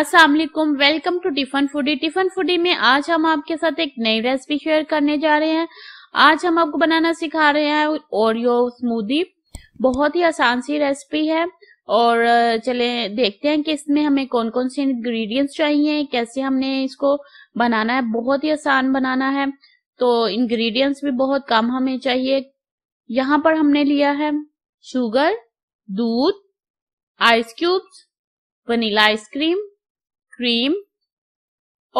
Aslam welcome to Tiffin Foodie Tiffin Foodie में आज हम आपके साथ एक नई रेसिपी शेयर करने जा रहे हैं आज हम आपको बनाना सिखा रहे हैं ओरियो स्मूदी बहुत ही आसान सी रेसिपी है और चले देखते हैं कि इसमें हमें कौन कौन से इंग्रेडिएंट्स चाहिए कैसे हमने इसको बनाना है बहुत ही आसान बनाना है तो इंग्रेडिएंट्स भी बहुत कम हमें चाहिए यहाँ पर हमने लिया है शुगर दूध ice cubes vanilla ice cream cream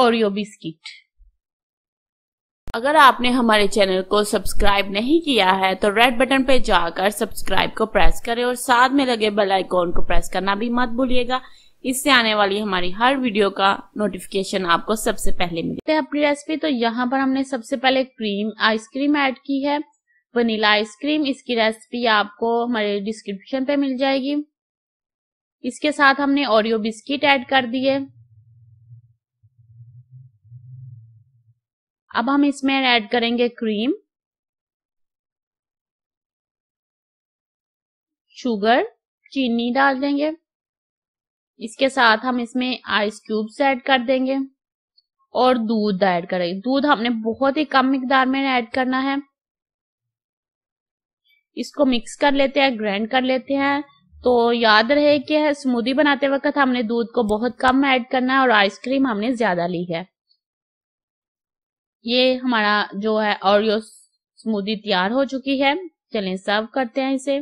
Oreo biscuit अगर आपने हमारे चैनल को सब्सक्राइब नहीं किया है तो रेड बटन पे जाकर सब्सक्राइब को प्रेस करें और साथ में लगे बेल आइकॉन को प्रेस करना भी मत भूलिएगा इससे आने वाली हमारी हर वीडियो का नोटिफिकेशन आपको सबसे पहले मिलते तो अपनी रेसिपी तो यहाँ पर हमने सबसे पहले क्रीम आइसक्रीम ऐड की है वनीला आइसक्रीम इसकी रेसिपी आपको हमारे डिस्क्रिप्शन पे मिल जाएगी इसके साथ हमने ओरियो बिस्किट ऐड कर दिए अब हम इसमें ऐड करेंगे क्रीम शुगर चीनी डाल देंगे इसके साथ हम इसमें आइस क्यूब्स ऐड कर देंगे और दूध ऐड करेंगे दूध हमने बहुत ही कम मिकदार में ऐड करना है इसको मिक्स कर लेते हैं ग्राइंड कर लेते हैं तो याद रहे कि स्मूदी बनाते वक्त हमने दूध को बहुत कम ऐड करना है और आइसक्रीम हमने ज्यादा ली है ये हमारा जो है ओरियो स्मूदी तैयार हो चुकी है चलें सर्व करते हैं इसे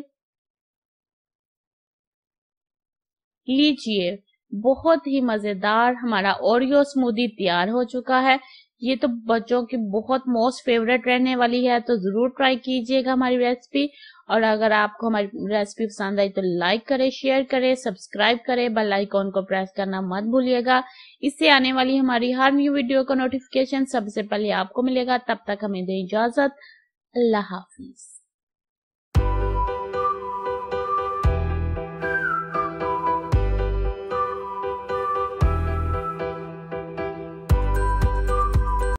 लीजिए बहुत ही मजेदार हमारा ओरियो स्मूदी तैयार हो चुका है ये तो बच्चों की बहुत मोस्ट फेवरेट रहने वाली है तो जरूर ट्राई कीजिएगा हमारी रेसिपी और अगर आपको हमारी रेसिपी पसंद आई तो लाइक करें शेयर करें सब्सक्राइब करें बेल आइकॉन को प्रेस करना मत भूलिएगा इससे आने वाली हमारी हर न्यू वीडियो का नोटिफिकेशन सबसे पहले आपको मिलेगा तब तक हमें दें इजाजत अल्लाह हाफिज